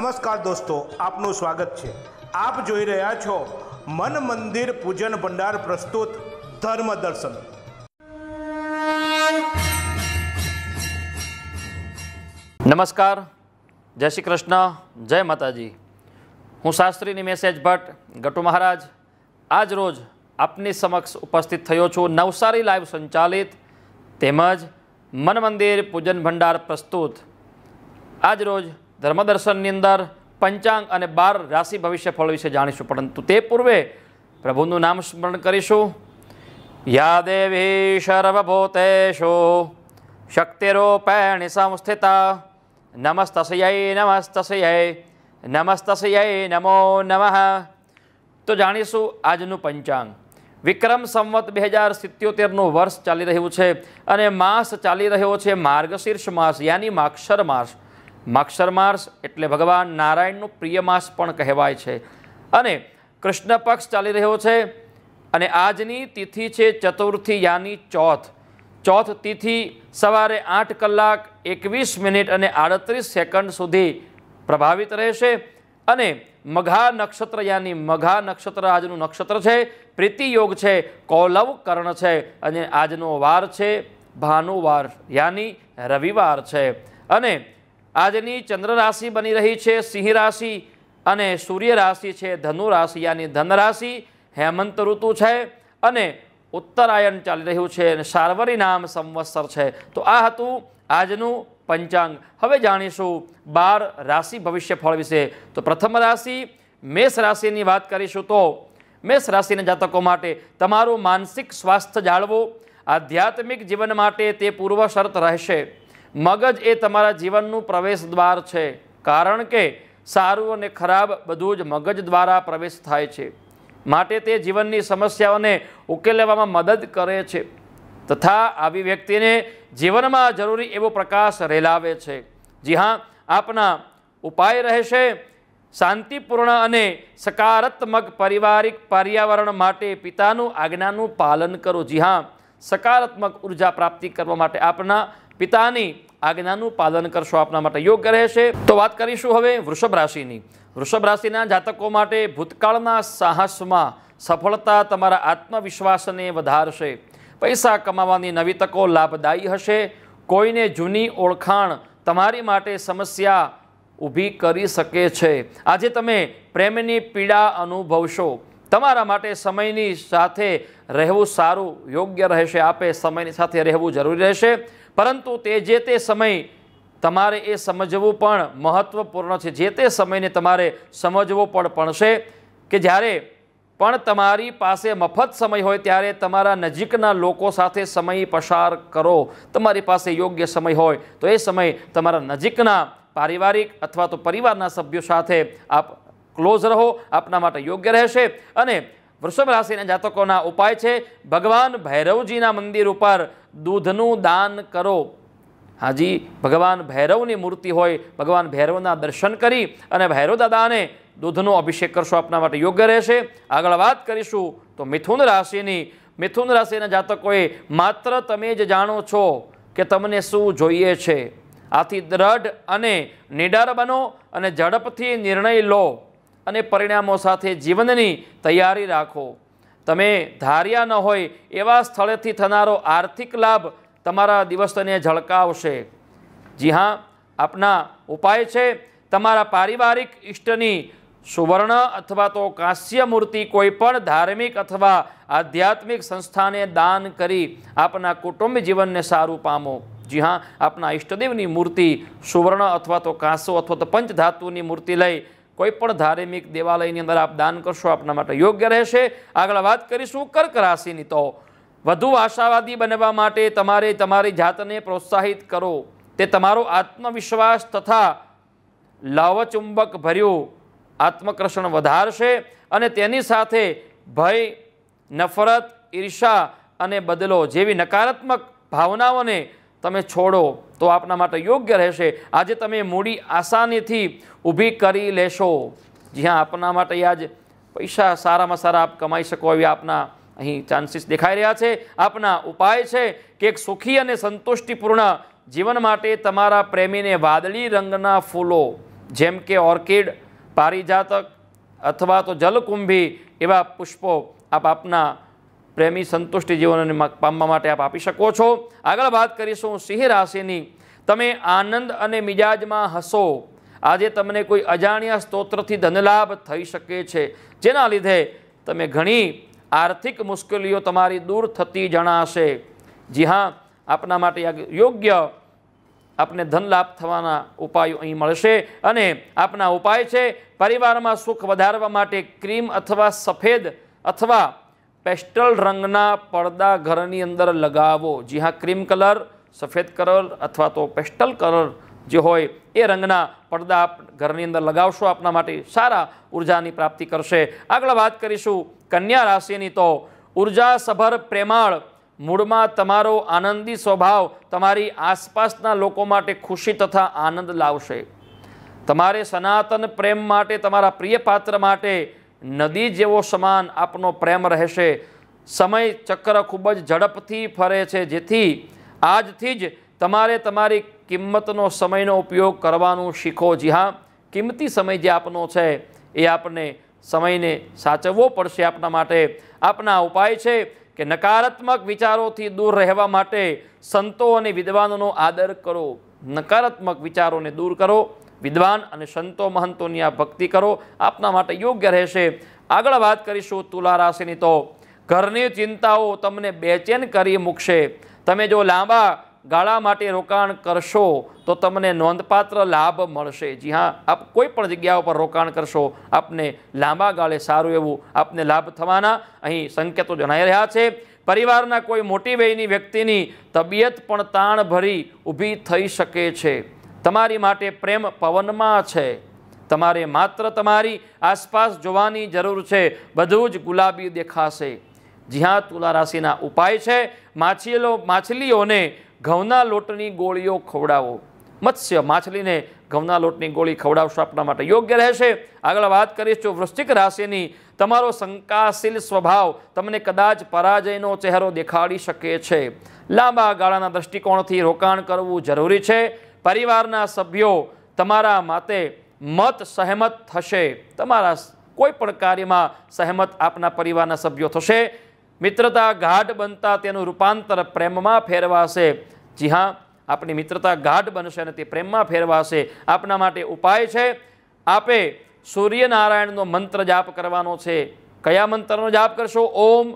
નમસ્કાર દોસ્તો આપનું સ્વાગત છે આપ જોઈ રહ્યા છો મન મંદિર પૂજન ભંડાર પ્રસ્તુત ધર્મ દર્શન નમસ્કાર જય શ્રી કૃષ્ણ જય માતાજી હું શાસ્ત્રીની મેસેજ ભટ્ટ ગટુ મહારાજ આજ રોજ આપની સમક્ષ ઉપસ્થિત થયો છું નવસારી લાઈવ સંચાલિત તેમજ મન મંદિર પૂજન ભંડાર પ્રસ્તુત આજ રોજ ધર્મદર્શનની અંદર પંચાંગ અને બાર રાશિ ભવિષ્ય ફળ વિશે જાણીશું પરંતુ તે પૂર્વે પ્રભુનું નામ સ્મરણ કરીશું યા દેવી સર્વભૂતેશો શક્તિરૂપેણી સંસ્થિતા નમસ્તસ્યય નમસ્તસ્યય નમસ્તસ્યય નમો નમઃ તો જાણીશું આજનું પંચાંગ વિક્રમ સંવત બે હજાર સિત્યોતેરનું વર્ષ ચાલી રહ્યું છે અને માસ ચાલી રહ્યો છે માર્ગશીર્ષ માસ યાની માક્ષર માસ માક્ષરમાસ એટલે ભગવાન નારાયણનો પ્રિય માસ પણ કહેવાય છે અને કૃષ્ણ પક્ષ ચાલી રહ્યો છે અને આજની તિથિ છે ચતુર્થી યાની ચોથ ચોથ તિથિ સવારે આઠ કલાક એકવીસ મિનિટ અને આડત્રીસ સેકન્ડ સુધી પ્રભાવિત રહેશે અને મઘા નક્ષત્ર યાની મઘા નક્ષત્ર આજનું નક્ષત્ર છે પ્રીતિયોગ છે કૌલવ કર્ણ છે અને આજનો વાર છે ભાનુવાર યાની રવિવાર છે અને આજની ચંદ્ર રાશિ બની રહી છે સિંહ રાશિ અને સૂર્ય રાશિ છે ધનુ રાશિ યાની ધન રાશિ હેમંત ઋતુ છે અને ઉત્તરાયણ ચાલી રહ્યું છે અને સારવરી નામ સંવત્સર છે તો આ હતું આજનું પંચાંગ હવે જાણીશું બાર રાશિ ભવિષ્ય ફળ વિશે તો પ્રથમ રાશિ મેષ રાશિની વાત કરીશું તો મેષ રાશિના જાતકો માટે તમારું માનસિક સ્વાસ્થ્ય જાળવો આધ્યાત્મિક જીવન માટે તે પૂર્વ શરત રહેશે મગજ એ તમારા જીવનનું પ્રવેશ દ્વાર છે કારણ કે સારું અને ખરાબ બધું જ મગજ દ્વારા પ્રવેશ થાય છે માટે તે જીવનની સમસ્યાઓને ઉકેલવામાં મદદ કરે છે તથા આવી વ્યક્તિને જીવનમાં જરૂરી એવો પ્રકાશ રેલાવે છે જી હા આપના ઉપાય રહેશે શાંતિપૂર્ણ અને સકારાત્મક પારિવારિક પર્યાવરણ માટે પિતાનું આજ્ઞાનું પાલન કરો જી હા સકારાત્મક ઉર્જા પ્રાપ્તિ કરવા માટે આપના પિતાની આજ્ઞાનું પાલન કરશો આપના માટે યોગ્ય રહેશે તો વાત કરીશું હવે વૃષભ રાશિની વૃષભ રાશિના જાતકો માટે ભૂતકાળના સાહસમાં સફળતા તમારા આત્મવિશ્વાસને વધારશે પૈસા કમાવાની નવી તકો લાભદાયી હશે કોઈને જૂની ઓળખાણ તમારી માટે સમસ્યા ઊભી કરી શકે છે આજે તમે પ્રેમની પીડા અનુભવશો તમારા માટે સમયની સાથે રહેવું સારું યોગ્ય રહેશે આપે સમયની સાથે રહેવું જરૂરી રહેશે પરંતુ તે જે તે સમય તમારે એ સમજવું પણ મહત્ત્વપૂર્ણ છે જે તે સમયને તમારે સમજવો પણ પડશે કે જ્યારે પણ તમારી પાસે મફત સમય હોય ત્યારે તમારા નજીકના લોકો સાથે સમય પસાર કરો તમારી પાસે યોગ્ય સમય હોય તો એ સમય તમારા નજીકના પારિવારિક અથવા તો પરિવારના સભ્યો સાથે આપ ક્લોઝ રહો આપના માટે યોગ્ય રહેશે અને વૃષભ રાશિના જાતકોના ઉપાય છે ભગવાન ભૈરવજીના મંદિર ઉપર દૂધનું દાન કરો હાજી ભગવાન ભૈરવની મૂર્તિ હોય ભગવાન ભૈરવના દર્શન કરી અને ભૈરવ દાદાને દૂધનો અભિષેક કરશો આપના માટે યોગ્ય રહેશે આગળ વાત કરીશું તો મિથુન રાશિની મિથુન રાશિના જાતકોએ માત્ર તમે જ જાણો છો કે તમને શું જોઈએ છે આથી દ્રઢ અને નિડર બનો અને ઝડપથી નિર્ણય લો અને પરિણામો સાથે જીવનની તૈયારી રાખો તમે ધાર્યા ન હોય એવા સ્થળેથી થનારો આર્થિક લાભ તમારા દિવસને ઝળકાવશે જી હા આપના ઉપાય છે તમારા પારિવારિક ઇષ્ટની સુવર્ણ અથવા તો કાંસ્ય મૂર્તિ કોઈ પણ ધાર્મિક અથવા આધ્યાત્મિક સંસ્થાને દાન કરી આપના કુટુંબ જીવનને સારું પામો જી હા આપના ઇષ્ટદેવની મૂર્તિ સુવર્ણ અથવા તો કાંસો અથવા તો પંચધાતુની મૂર્તિ લઈ કોઈપણ ધાર્મિક દેવાલયની અંદર આપ દાન કરશો આપના માટે યોગ્ય રહેશે આગળ વાત કરીશું કર્ક રાશિની તો વધુ આશાવાદી બનવા માટે તમારે તમારી જાતને પ્રોત્સાહિત કરો તે તમારો આત્મવિશ્વાસ તથા લાવચુંબક ભર્યું આત્મકર્ષણ વધારશે અને તેની સાથે ભય નફરત ઈર્ષા અને બદલો જેવી નકારાત્મક ભાવનાઓને તમે છોડો તો આપના માટે યોગ્ય રહેશે આજે તમે મૂડી આસાનીથી ઊભી કરી લેશો જ્યાં આપના માટે આજ પૈસા સારામાં સારા આપ કમાઈ શકો એવી આપના અહીં ચાન્સીસ દેખાઈ રહ્યા છે આપના ઉપાય છે કે એક સુખી અને સંતુષ્ટિપૂર્ણ જીવન માટે તમારા પ્રેમીને વાદળી રંગના ફૂલો જેમ કે ઓર્કિડ પારિજાતક અથવા તો જલકુંભી એવા પુષ્પો આપ આપના પ્રેમી સંતુષ્ટિ જીવનને પામવા માટે આપ આપી શકો છો આગળ વાત કરીશું સિંહ રાશિની તમે આનંદ અને મિજાજમાં હસો આજે તમને કોઈ અજાણ્યા સ્તોત્રથી ધનલાભ થઈ શકે છે જેના લીધે તમે ઘણી આર્થિક મુશ્કેલીઓ તમારી દૂર થતી જણાશે જી હા આપના માટે યોગ્ય આપને ધનલાભ થવાના ઉપાયો અહીં મળશે અને આપના ઉપાય છે પરિવારમાં સુખ વધારવા માટે ક્રીમ અથવા સફેદ અથવા પેસ્ટલ રંગના પડદા ઘરની અંદર લગાવો જ્યાં ક્રીમ કલર સફેદ કલર અથવા તો પેસ્ટલ કલર જે હોય એ રંગના પડદા ઘરની અંદર લગાવશો આપના માટે સારા ઉર્જાની પ્રાપ્તિ કરશે આગળ વાત કરીશું કન્યા રાશિની તો ઉર્જાસભર પ્રેમાળ મૂળમાં તમારો આનંદી સ્વભાવ તમારી આસપાસના લોકો માટે ખુશી તથા આનંદ લાવશે તમારે સનાતન પ્રેમ માટે તમારા પ્રિય પાત્ર માટે નદી જેવો સમાન આપનો પ્રેમ રહેશે સમય ચક્ર ખૂબ જ ઝડપથી ફરે છે જેથી આજથી જ તમારે તમારી કિંમતનો સમયનો ઉપયોગ કરવાનું શીખો જી હા કિંમતી સમય જે આપનો છે એ આપણને સમયને સાચવવો પડશે આપના માટે આપના ઉપાય છે કે નકારાત્મક વિચારોથી દૂર રહેવા માટે સંતો અને વિદ્વાનોનો આદર કરો નકારાત્મક વિચારોને દૂર કરો વિદ્વાન અને સંતો મહંતોની આ ભક્તિ કરો આપના માટે યોગ્ય રહેશે આગળ વાત કરીશું તુલા રાશિની તો ઘરની ચિંતાઓ તમને બેચેન કરી મૂકશે તમે જો લાંબા ગાળા માટે રોકાણ કરશો તો તમને નોંધપાત્ર લાભ મળશે જી હા આપ કોઈ પણ જગ્યા ઉપર રોકાણ કરશો આપને લાંબા ગાળે સારું એવું આપને લાભ થવાના અહીં સંકેતો જણાઈ રહ્યા છે પરિવારના કોઈ મોટી વયની વ્યક્તિની તબિયત પણ તાણ ભરી ઊભી થઈ શકે છે તમારી માટે પ્રેમ પવનમાં છે તમારે માત્ર તમારી આસપાસ જોવાની જરૂર છે બધું જ ગુલાબી દેખાશે જ્યાં તુલા રાશિના ઉપાય છે માછીલો માછલીઓને ઘઉંના લોટની ગોળીઓ ખવડાવો મત્સ્ય માછલીને ઘઉંના લોટની ગોળી ખવડાવશો આપણા માટે યોગ્ય રહેશે આગળ વાત કરીશું વૃશ્ચિક રાશિની તમારો શંકાશીલ સ્વભાવ તમને કદાચ પરાજયનો ચહેરો દેખાડી શકે છે લાંબા ગાળાના દ્રષ્ટિકોણથી રોકાણ કરવું જરૂરી છે પરિવારના સભ્યો તમારા માટે મત સહેમત થશે તમારા કોઈ પણ કાર્યમાં સહેમત આપના પરિવારના સભ્યો થશે મિત્રતા ગાઢ બનતા તેનું રૂપાંતર પ્રેમમાં ફેરવાશે જી હા આપની મિત્રતા ગાઢ બનશે અને તે પ્રેમમાં ફેરવાશે આપના માટે ઉપાય છે આપે સૂર્યનારાયણનો મંત્ર જાપ કરવાનો છે કયા મંત્રનો જાપ કરશો ઓમ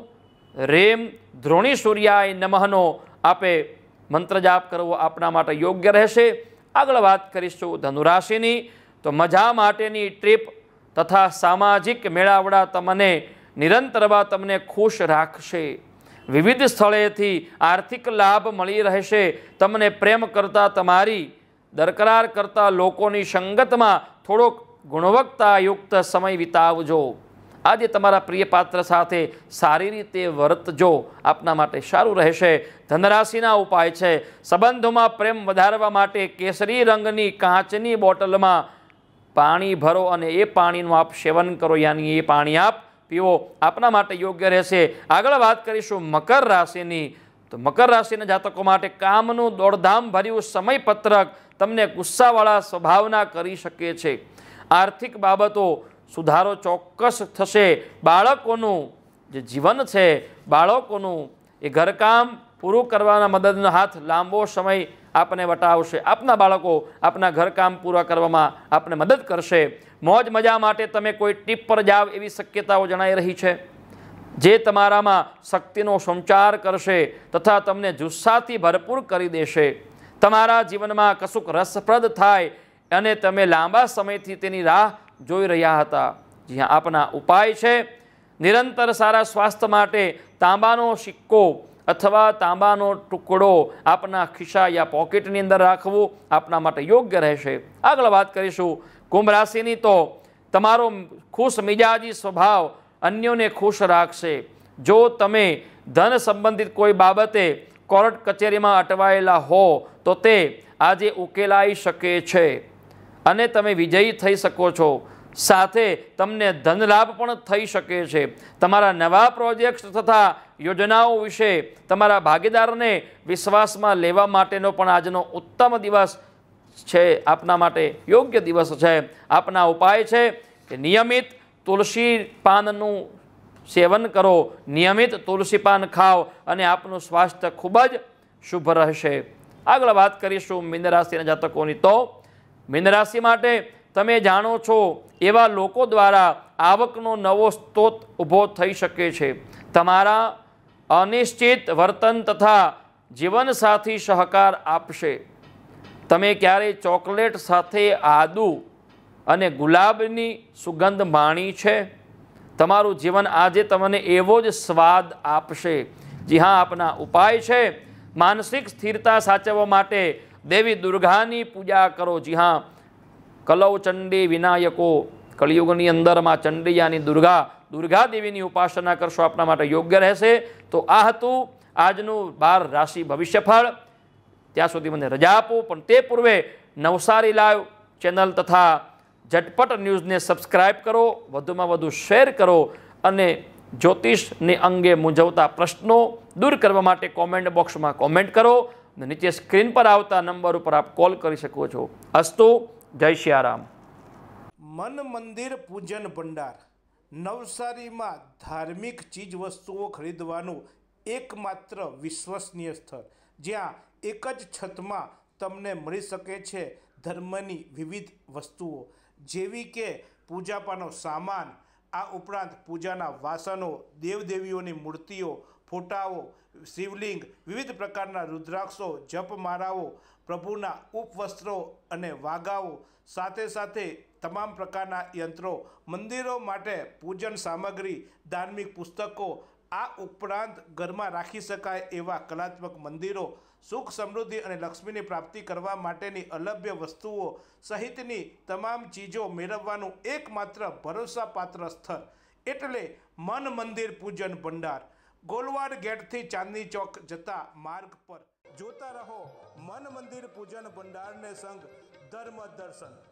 રેમ ધ્રોણી સૂર્યાય નમહનો આપે મંત્ર જાપ કરવો આપના માટે યોગ્ય રહેશે આગળ વાત કરીશું ધનુરાશિની તો મજા માટેની ટ્રીપ તથા સામાજિક મેળાવડા તમને નિરંતરમાં તમને ખુશ રાખશે વિવિધ સ્થળેથી આર્થિક લાભ મળી રહેશે તમને પ્રેમ કરતાં તમારી દરકરાર કરતા લોકોની સંગતમાં થોડોક ગુણવત્તાયુક્ત સમય વિતાવજો આજે તમારા પ્રિય પાત્ર સાથે સારી રીતે વર્તજો આપના માટે સારું રહેશે ધનરાશિના ઉપાય છે સંબંધોમાં પ્રેમ વધારવા માટે કેસરી રંગની કાચની બોટલમાં પાણી ભરો અને એ પાણીનું આપ સેવન કરો યાની એ પાણી આપ પીવો આપના માટે યોગ્ય રહેશે આગળ વાત કરીશું મકર રાશિની તો મકર રાશિના જાતકો માટે કામનું દોડધામ ભર્યું સમયપત્રક તમને ગુસ્સાવાળા સ્વભાવના કરી શકે છે આર્થિક બાબતો સુધારો ચોક્કસ થશે બાળકોનું જે જીવન છે બાળકોનું એ ઘરકામ પૂરું કરવાના મદદનો હાથ લાંબો સમય આપને વટાવશે આપના બાળકો આપના ઘરકામ પૂરા કરવામાં આપને મદદ કરશે મોજ મજા માટે તમે કોઈ ટીપ પર જાઓ એવી શક્યતાઓ જણાઈ રહી છે જે તમારામાં શક્તિનો સંચાર કરશે તથા તમને જુસ્સાથી ભરપૂર કરી દેશે તમારા જીવનમાં કશુંક રસપ્રદ થાય અને તમે લાંબા સમયથી તેની રાહ જોઈ રહ્યા હતા જ્યાં આપના ઉપાય છે નિરંતર સારા સ્વાસ્થ્ય માટે તાંબાનો સિક્કો અથવા તાંબાનો ટુકડો આપના ખિસ્સા યા પોકેટની અંદર રાખવું આપના માટે યોગ્ય રહેશે આગળ વાત કરીશું કુંભ રાશિની તો તમારો ખુશ મિજાજી સ્વભાવ અન્યોને ખુશ રાખશે જો તમે ધન સંબંધિત કોઈ બાબતે કોર્ટ કચેરીમાં અટવાયેલા હો તો તે આજે ઉકેલાઈ શકે છે અને તમે વિજયી થઈ શકો છો સાથે તમને ધનલાભ પણ થઈ શકે છે તમારા નવા પ્રોજેક્ટ્સ તથા યોજનાઓ વિશે તમારા ભાગીદારને વિશ્વાસમાં લેવા માટેનો પણ આજનો ઉત્તમ દિવસ છે આપના માટે યોગ્ય દિવસ છે આપના ઉપાય છે કે નિયમિત તુલસી પાનનું સેવન કરો નિયમિત તુલસી પાન ખાઓ અને આપનું સ્વાસ્થ્ય ખૂબ જ શુભ રહેશે આગળ વાત કરીશું મીન રાશિના જાતકોની તો મીન રાશિ માટે તમે જાણો છો એવા લોકો દ્વારા આવકનો નવો સ્ત્રોત ઊભો થઈ શકે છે તમારા અનિશ્ચિત વર્તન તથા જીવનસાથી સહકાર આપશે તમે ક્યારે ચોકલેટ સાથે આદુ અને ગુલાબની સુગંધ માણી છે તમારું જીવન આજે તમને એવો જ સ્વાદ આપશે જી હા આપના ઉપાય છે માનસિક સ્થિરતા સાચવવા માટે દેવી દુર્ગાની પૂજા કરો જી હા કલવ ચંડી વિનાયકો કળિયુગની અંદરમાં માં ચંડીયાની દુર્ગા દુર્ગા દેવીની ઉપાસના કરશો આપણા માટે યોગ્ય રહેશે તો આ હતું આજનું બાર રાશિ ભવિષ્યફળ ત્યાં સુધી મને રજા આપો પણ તે પૂર્વે નવસારી લાઈવ ચેનલ તથા ઝટપટ ન્યૂઝને સબસ્ક્રાઇબ કરો વધુમાં વધુ શેર કરો અને જ્યોતિષને અંગે મૂંઝવતા પ્રશ્નો દૂર કરવા માટે કોમેન્ટ બોક્સમાં કોમેન્ટ કરો નીચે સ્ક્રીન પર આવતા નંબર ઉપર આપ કોલ કરી શકો છો અસ્તુ જય સિયારામ મન મંદિર પૂજન ભંડાર નવસારીમાં ધાર્મિક ચીજ વસ્તુઓ ખરીદવાનું એકમાત્ર વિશ્વસનીય સ્થળ જ્યાં એક જ છતમાં તમને મળી શકે છે ધર્મની વિવિધ વસ્તુઓ જેવી કે પૂજાપાનો સામાન આ ઉપરાંત પૂજાના વાસનો દેવદેવીઓની મૂર્તિઓ ફોટાઓ શિવલિંગ વિવિધ પ્રકારના રુદ્રાક્ષો જપમારાઓ પ્રભુના ઉપવસ્ત્રો અને વાગાઓ સાથે સાથે તમામ પ્રકારના યંત્રો મંદિરો માટે પૂજન સામગ્રી ધાર્મિક પુસ્તકો આ ઉપરાંત ઘરમાં રાખી શકાય એવા કલાત્મક મંદિરો સુખ સમૃદ્ધિ અને લક્ષ્મીની પ્રાપ્તિ કરવા માટેની અલભ્ય વસ્તુઓ સહિતની તમામ ચીજો મેળવવાનું એકમાત્ર ભરોસાપાત્ર સ્થળ એટલે મન મંદિર પૂજન ભંડાર ગોલવાડ ગેટથી ચાંદની ચોક જતા માર્ગ પર જોતા રહો મન મંદિર પૂજન ભંડારને સંઘ ધર્મ દર્શન